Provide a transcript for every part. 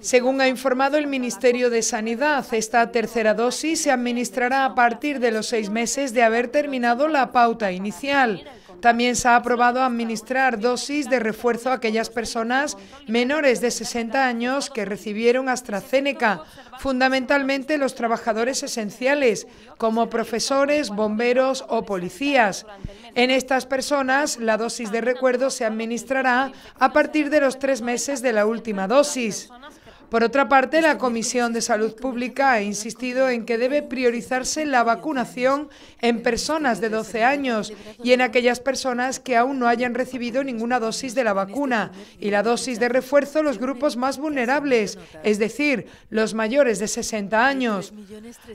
Según ha informado el Ministerio de Sanidad, esta tercera dosis se administrará a partir de los seis meses de haber terminado la pauta inicial. También se ha aprobado administrar dosis de refuerzo a aquellas personas menores de 60 años que recibieron AstraZeneca, fundamentalmente los trabajadores esenciales, como profesores, bomberos o policías. En estas personas, la dosis de recuerdo se administrará a partir de los tres meses de la última dosis. Por otra parte, la este Comisión de Salud Pública ha insistido en que debe priorizarse la vacunación en personas de 12 años y en aquellas personas que aún no hayan recibido ninguna dosis de la este vacuna y la dosis de refuerzo los grupos más vulnerables, es decir, los mayores de 60 años.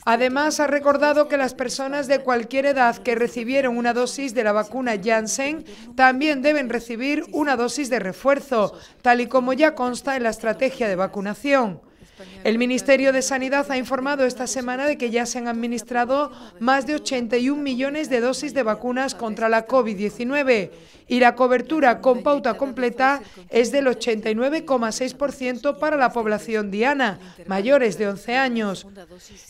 Además, ha recordado que las personas de cualquier edad que recibieron una dosis de la vacuna Janssen también deben recibir una dosis de refuerzo, tal y como ya consta en la estrategia de vacunación atención el Ministerio de Sanidad ha informado esta semana de que ya se han administrado más de 81 millones de dosis de vacunas contra la COVID-19 y la cobertura con pauta completa es del 89,6% para la población diana, mayores de 11 años.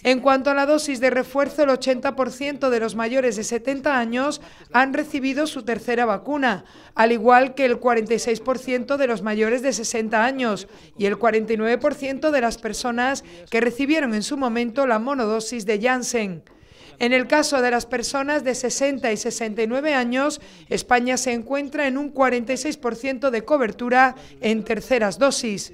En cuanto a la dosis de refuerzo, el 80% de los mayores de 70 años han recibido su tercera vacuna, al igual que el 46% de los mayores de 60 años y el 49% de las personas que recibieron en su momento la monodosis de Janssen. En el caso de las personas de 60 y 69 años, España se encuentra en un 46% de cobertura en terceras dosis.